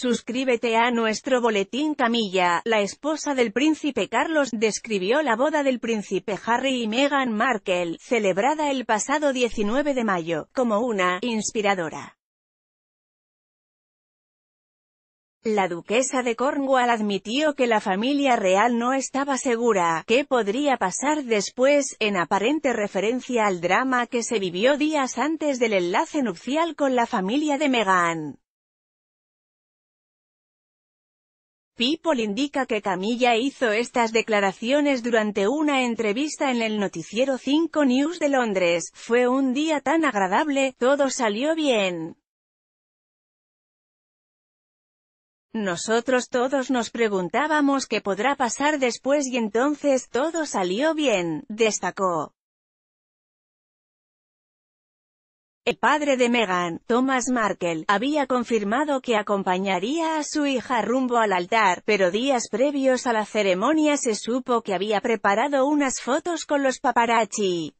Suscríbete a nuestro boletín Camilla, la esposa del príncipe Carlos, describió la boda del príncipe Harry y Meghan Markle, celebrada el pasado 19 de mayo, como una «inspiradora». La duquesa de Cornwall admitió que la familia real no estaba segura qué podría pasar después, en aparente referencia al drama que se vivió días antes del enlace nupcial con la familia de Meghan. People indica que Camilla hizo estas declaraciones durante una entrevista en el noticiero 5 News de Londres, fue un día tan agradable, todo salió bien. Nosotros todos nos preguntábamos qué podrá pasar después y entonces todo salió bien, destacó. El padre de Meghan, Thomas Markle, había confirmado que acompañaría a su hija rumbo al altar, pero días previos a la ceremonia se supo que había preparado unas fotos con los paparazzi.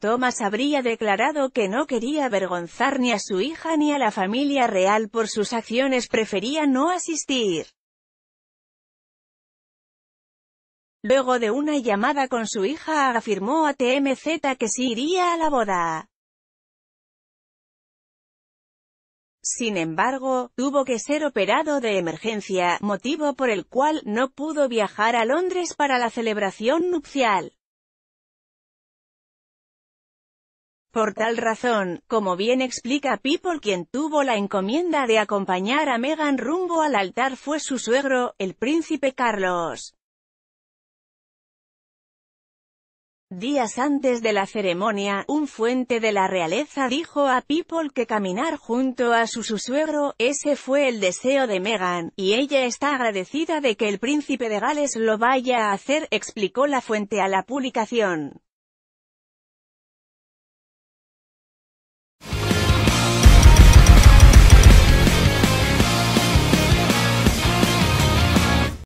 Thomas habría declarado que no quería avergonzar ni a su hija ni a la familia real por sus acciones prefería no asistir. Luego de una llamada con su hija afirmó a TMZ que sí iría a la boda. Sin embargo, tuvo que ser operado de emergencia, motivo por el cual no pudo viajar a Londres para la celebración nupcial. Por tal razón, como bien explica People quien tuvo la encomienda de acompañar a Meghan rumbo al altar fue su suegro, el príncipe Carlos. Días antes de la ceremonia, un fuente de la realeza dijo a People que caminar junto a su, susuegro, suegro, ese fue el deseo de Meghan, y ella está agradecida de que el príncipe de Gales lo vaya a hacer, explicó la fuente a la publicación.